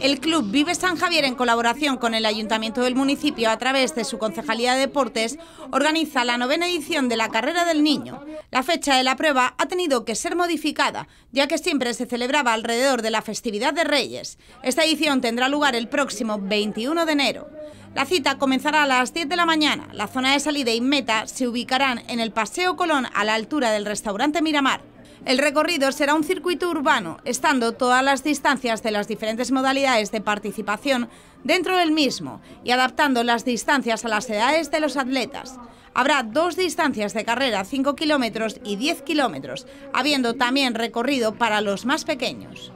El Club Vive San Javier, en colaboración con el Ayuntamiento del municipio a través de su Concejalía de Deportes, organiza la novena edición de la Carrera del Niño. La fecha de la prueba ha tenido que ser modificada, ya que siempre se celebraba alrededor de la festividad de Reyes. Esta edición tendrá lugar el próximo 21 de enero. La cita comenzará a las 10 de la mañana. La zona de salida y meta se ubicarán en el Paseo Colón a la altura del restaurante Miramar. El recorrido será un circuito urbano, estando todas las distancias de las diferentes modalidades de participación dentro del mismo y adaptando las distancias a las edades de los atletas. Habrá dos distancias de carrera, 5 kilómetros y 10 kilómetros, habiendo también recorrido para los más pequeños.